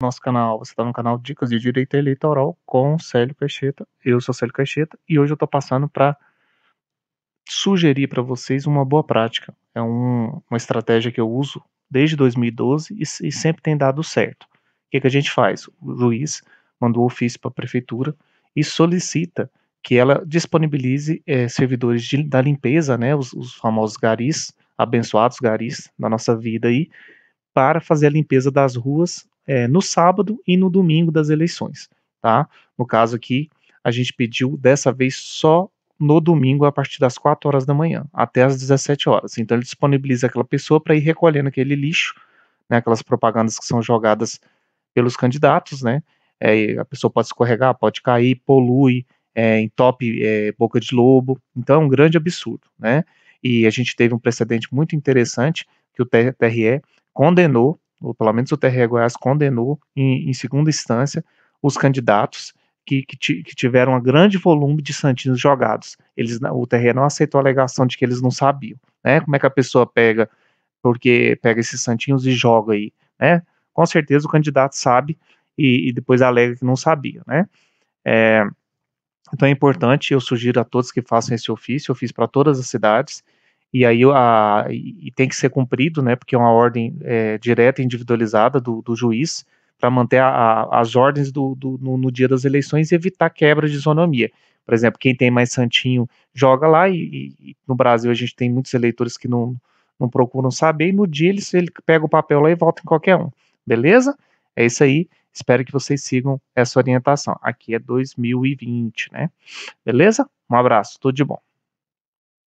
nosso canal. Você está no canal Dicas de Direito Eleitoral com Célio Caixeta. Eu sou Célio Caixeta e hoje eu estou passando para sugerir para vocês uma boa prática. É um, uma estratégia que eu uso desde 2012 e, e sempre tem dado certo. O que, que a gente faz? O juiz mandou ofício para a prefeitura e solicita que ela disponibilize é, servidores de, da limpeza, né, os, os famosos garis, abençoados garis da nossa vida aí, para fazer a limpeza das ruas é, no sábado e no domingo das eleições, tá? No caso aqui, a gente pediu dessa vez só no domingo a partir das 4 horas da manhã até as 17 horas. Então ele disponibiliza aquela pessoa para ir recolhendo aquele lixo, né, aquelas propagandas que são jogadas pelos candidatos, né? É, a pessoa pode escorregar, pode cair, polui, é, entope é, boca de lobo. Então é um grande absurdo, né? E a gente teve um precedente muito interessante que o TRE condenou ou pelo menos o TRE Goiás condenou em, em segunda instância os candidatos que, que, que, tiveram um grande volume de santinhos jogados. Eles, o TRE não aceitou a alegação de que eles não sabiam, né? Como é que a pessoa pega, porque pega esses santinhos e joga aí, né? Com certeza o candidato sabe e, e depois alega que não sabia, né? É, então é importante, eu sugiro a todos que façam esse ofício, eu fiz para todas as cidades, e aí a, e tem que ser cumprido, né, porque é uma ordem é, direta e individualizada do, do juiz para manter a, a, as ordens do, do, no, no, dia das eleições e evitar quebra de isonomia. Por exemplo, quem tem mais santinho joga lá e, e no Brasil a gente tem muitos eleitores que não, não procuram saber e no dia ele, ele pega o papel lá e vota em qualquer um. Beleza? É isso aí. Espero que vocês sigam essa orientação. Aqui é 2020, né? Beleza? Um abraço, tudo de bom.